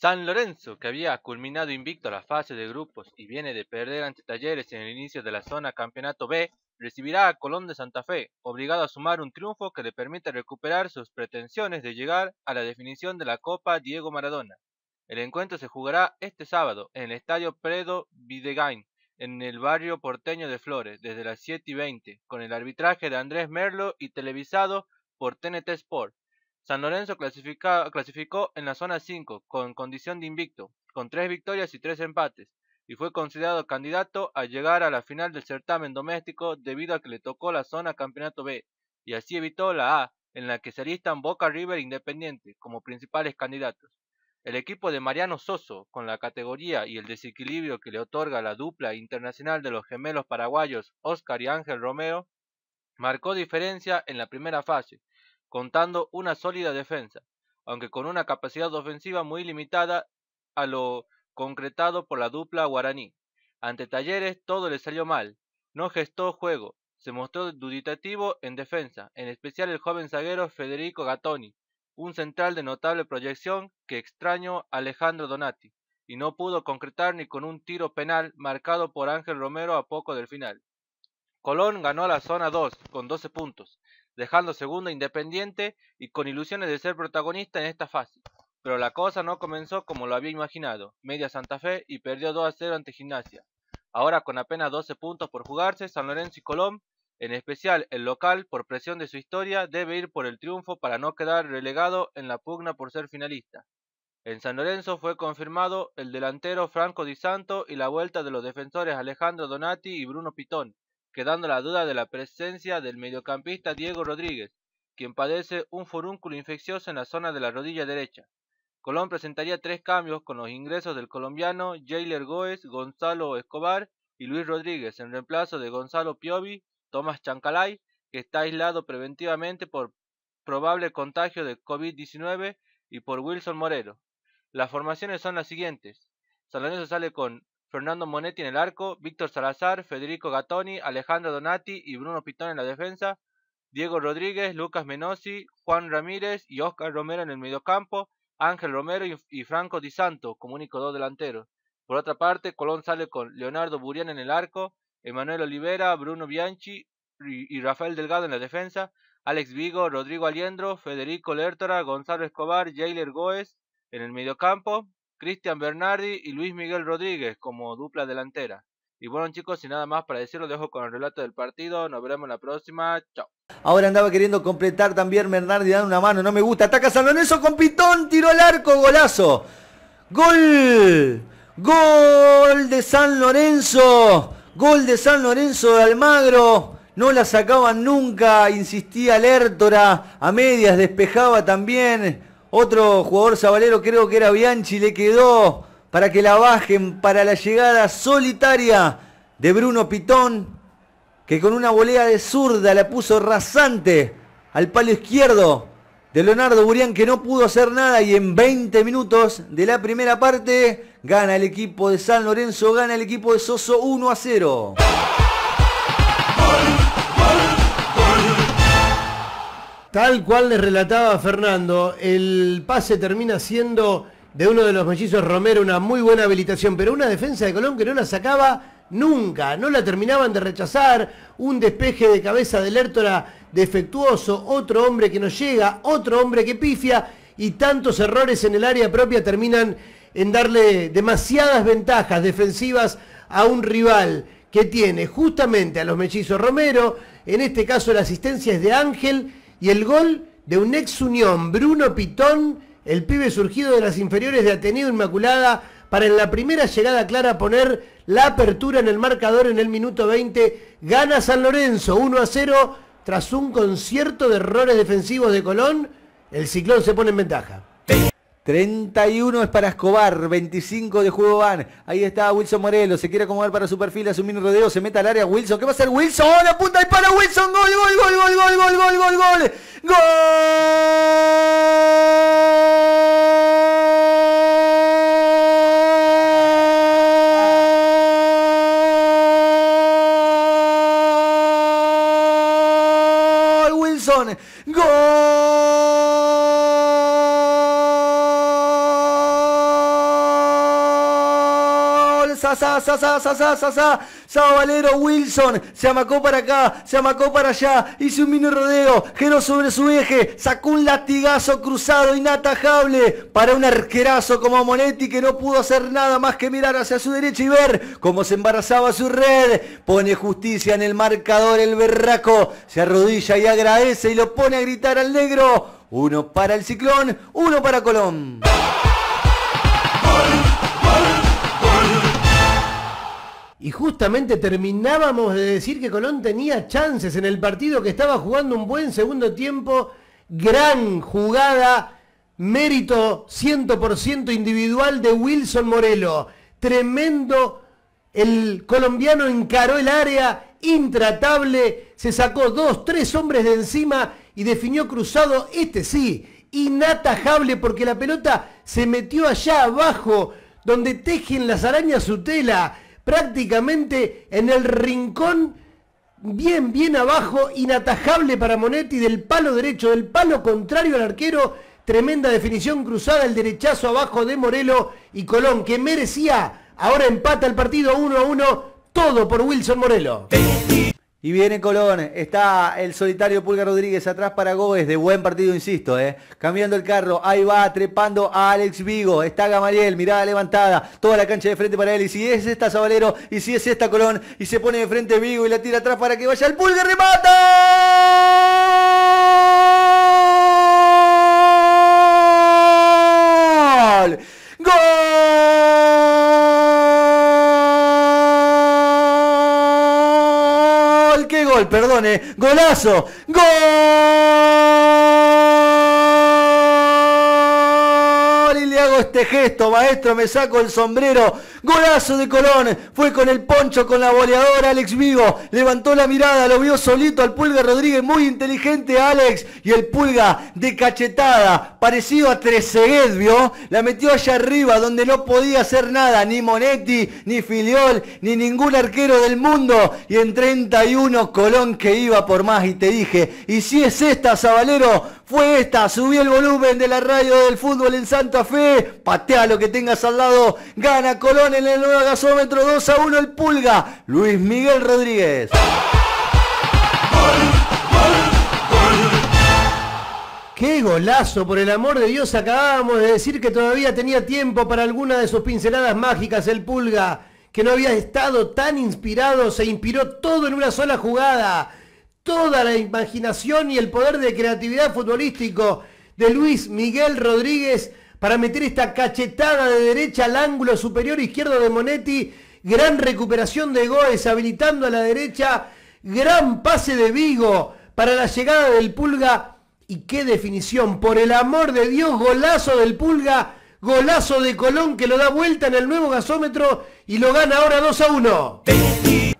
San Lorenzo, que había culminado invicto la fase de grupos y viene de perder ante Talleres en el inicio de la zona Campeonato B, recibirá a Colón de Santa Fe, obligado a sumar un triunfo que le permita recuperar sus pretensiones de llegar a la definición de la Copa Diego Maradona. El encuentro se jugará este sábado en el Estadio Predo Videgain, en el barrio porteño de Flores, desde las 7 y 20, con el arbitraje de Andrés Merlo y televisado por TNT Sport. San Lorenzo clasificó en la zona 5 con condición de invicto, con tres victorias y tres empates, y fue considerado candidato a llegar a la final del certamen doméstico debido a que le tocó la zona Campeonato B, y así evitó la A, en la que se listan Boca River e Independiente como principales candidatos. El equipo de Mariano Soso, con la categoría y el desequilibrio que le otorga la dupla internacional de los gemelos paraguayos Oscar y Ángel Romeo, marcó diferencia en la primera fase, contando una sólida defensa, aunque con una capacidad ofensiva muy limitada a lo concretado por la dupla guaraní. Ante Talleres todo le salió mal, no gestó juego, se mostró duditativo en defensa, en especial el joven zaguero Federico Gattoni, un central de notable proyección que extrañó Alejandro Donati, y no pudo concretar ni con un tiro penal marcado por Ángel Romero a poco del final. Colón ganó la zona 2 con 12 puntos, dejando segundo Independiente y con ilusiones de ser protagonista en esta fase. Pero la cosa no comenzó como lo había imaginado, media Santa Fe y perdió 2 a 0 ante Gimnasia. Ahora con apenas 12 puntos por jugarse, San Lorenzo y Colón, en especial el local, por presión de su historia, debe ir por el triunfo para no quedar relegado en la pugna por ser finalista. En San Lorenzo fue confirmado el delantero Franco Di Santo y la vuelta de los defensores Alejandro Donati y Bruno Pitón, quedando la duda de la presencia del mediocampista Diego Rodríguez, quien padece un forúnculo infeccioso en la zona de la rodilla derecha. Colón presentaría tres cambios con los ingresos del colombiano Jailer Goes, Gonzalo Escobar y Luis Rodríguez en reemplazo de Gonzalo Piovi, Tomás Chancalay, que está aislado preventivamente por probable contagio de COVID-19 y por Wilson Moreno. Las formaciones son las siguientes. Salonese sale con Fernando Monetti en el arco, Víctor Salazar, Federico Gatoni, Alejandro Donati y Bruno Pitón en la defensa, Diego Rodríguez, Lucas Menosi, Juan Ramírez y Oscar Romero en el mediocampo, Ángel Romero y, Franco Di Santo como único dos delanteros. Por otra parte, Colón sale con Leonardo Burián en el arco, Emanuel Olivera, Bruno Bianchi y, Rafael Delgado en la defensa, Alex Vigo, Rodrigo Aliendro, Federico Lertora, Gonzalo Escobar, Jailer Goes en el mediocampo, Cristian Bernardi y Luis Miguel Rodríguez como dupla delantera. Y bueno chicos, sin nada más para decirlo, dejo con el relato del partido, nos veremos la próxima, chao. Ahora andaba queriendo completar también Bernardi, dando una mano, no me gusta, ataca San Lorenzo con Pitón, tiró al arco, golazo. Gol, gol de San Lorenzo, gol de San Lorenzo de Almagro. No la sacaban nunca, insistía Lertora, a medias despejaba también otro jugador sabalero creo que era Bianchi, le quedó para que la bajen para la llegada solitaria de Bruno Pitón, que con una volea de zurda la puso rasante al palo izquierdo de Leonardo Burián, que no pudo hacer nada y en 20 minutos de la primera parte gana el equipo de San Lorenzo, gana el equipo de Soso 1 a 0. Tal cual le relataba Fernando, el pase termina siendo de uno de los mellizos Romero una muy buena habilitación, pero una defensa de Colón que no la sacaba nunca, no la terminaban de rechazar, un despeje de cabeza de Lertora defectuoso, otro hombre que no llega, otro hombre que pifia y tantos errores en el área propia terminan en darle demasiadas ventajas defensivas a un rival que tiene justamente a los mellizos Romero, en este caso la asistencia es de Ángel, y el gol de un ex Unión, Bruno Pitón, el pibe surgido de las inferiores de Ateneo Inmaculada, para en la primera llegada clara poner la apertura en el marcador en el minuto 20. Gana San Lorenzo 1 a 0 tras un concierto de errores defensivos de Colón. El ciclón se pone en ventaja. 31 es para Escobar, 25 de juego van. Ahí está Wilson Morelos se quiere acomodar para su perfil, asumir un rodeo, se mete al área Wilson. ¿Qué va a hacer Wilson? ¡Oh, la punta y para Wilson! ¡Gol, gol, gol, gol, gol, gol, gol, gol, gol! ¡Gol! Wilson. ¡Gol! sa, sa, sa, sa, sa, Valero Wilson se amacó para acá, se amacó para allá, hizo un mini rodeo, giró sobre su eje, sacó un latigazo cruzado inatajable para un arquerazo como Monetti que no pudo hacer nada más que mirar hacia su derecha y ver cómo se embarazaba su red. Pone justicia en el marcador el berraco, se arrodilla y agradece y lo pone a gritar al negro. Uno para el ciclón, uno para Colón. Y justamente terminábamos de decir que Colón tenía chances en el partido que estaba jugando un buen segundo tiempo. Gran jugada, mérito 100% individual de Wilson Morelo. Tremendo. El colombiano encaró el área, intratable, se sacó dos, tres hombres de encima y definió cruzado. Este sí, inatajable porque la pelota se metió allá abajo, donde tejen las arañas su tela prácticamente en el rincón bien, bien abajo, inatajable para Monetti del palo derecho, del palo contrario al arquero. Tremenda definición cruzada, el derechazo abajo de Morelo y Colón, que merecía. Ahora empata el partido 1 a 1, todo por Wilson Morelo. Y viene Colón, está el solitario Pulga Rodríguez atrás para Gómez, de buen partido, insisto, eh. Cambiando el carro, ahí va, trepando a Alex Vigo, está Gamariel, mirada levantada, toda la cancha de frente para él, y si es esta Sabalero, y si es esta Colón, y se pone de frente Vigo y la tira atrás para que vaya el Pulga, remata. Golazo. ¡Gol! este gesto, maestro, me saco el sombrero. Golazo de Colón, fue con el poncho, con la boleadora Alex Vigo, levantó la mirada, lo vio solito al Pulga Rodríguez, muy inteligente Alex, y el Pulga de cachetada, parecido a Trezeguet, vio, la metió allá arriba donde no podía hacer nada, ni Monetti, ni Filiol, ni ningún arquero del mundo, y en 31 Colón que iba por más, y te dije, y si es esta, Sabalero, fue esta. Subí el volumen de la radio del fútbol en Santa Fe. Patea lo que tengas al lado. Gana Colón en el nuevo gasómetro 2 a 1 el Pulga. Luis Miguel Rodríguez. Qué golazo, por el amor de Dios, acabábamos de decir que todavía tenía tiempo para alguna de sus pinceladas mágicas el Pulga, que no había estado tan inspirado, se inspiró todo en una sola jugada toda la imaginación y el poder de creatividad futbolístico de Luis Miguel Rodríguez para meter esta cachetada de derecha al ángulo superior izquierdo de Monetti. Gran recuperación de Goes habilitando a la derecha. Gran pase de Vigo para la llegada del Pulga. Y qué definición, por el amor de Dios, golazo del Pulga, golazo de Colón que lo da vuelta en el nuevo gasómetro y lo gana ahora 2 a 1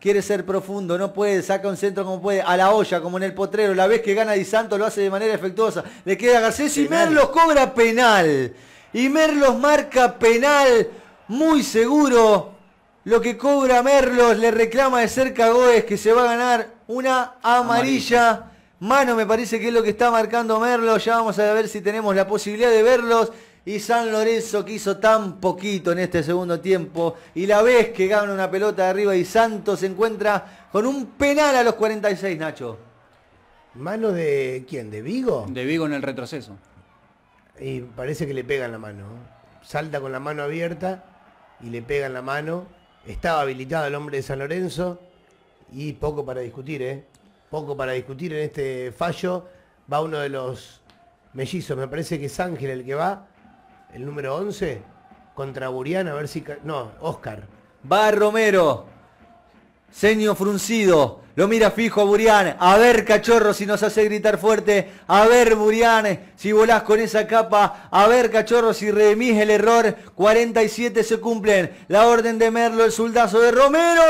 quiere ser profundo, no puede, saca un centro como puede, a la olla, como en el potrero, la vez que gana Di Santo lo hace de manera efectuosa, le queda Garcés y Merlos cobra penal. Y Merlos marca penal muy seguro. Lo que cobra Merlos le reclama de cerca a Goes que se va a ganar una amarilla. amarilla. Mano me parece que es lo que está marcando Merlos. Ya vamos a ver si tenemos la posibilidad de verlos y San Lorenzo que hizo tan poquito en este segundo tiempo y la vez que gana una pelota de arriba y Santos se encuentra con un penal a los 46, Nacho. ¿Mano de quién? ¿De Vigo? De Vigo en el retroceso. Y parece que le pegan la mano. Salta con la mano abierta y le pegan la mano. Estaba habilitado el hombre de San Lorenzo y poco para discutir, ¿eh? Poco para discutir en este fallo. Va uno de los mellizos, me parece que es Ángel el que va el número 11, contra Burián, a ver si... No, Oscar. Va Romero. Ceño fruncido. Lo mira fijo a Burián. A ver, cachorro, si nos hace gritar fuerte. A ver, Burián, si volás con esa capa. A ver, cachorro, si remis el error. 47 se cumplen. La orden de Merlo, el soldazo de Romero.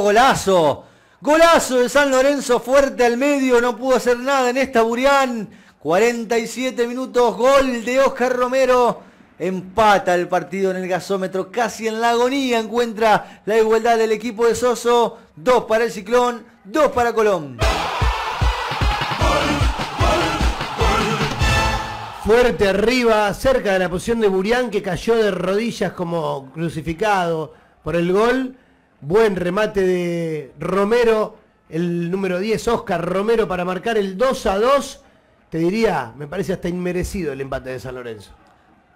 Golazo. Golazo de San Lorenzo, fuerte al medio. No pudo hacer nada en esta Burián. 47 minutos. Gol de Oscar Romero. Empata el partido en el gasómetro, casi en la agonía encuentra la igualdad del equipo de Soso. Dos para el Ciclón, dos para Colón. Fuerte arriba, cerca de la posición de Burián, que cayó de rodillas como crucificado por el gol. Buen remate de Romero, el número 10, Oscar Romero, para marcar el 2 a 2. Te diría, me parece hasta inmerecido el empate de San Lorenzo.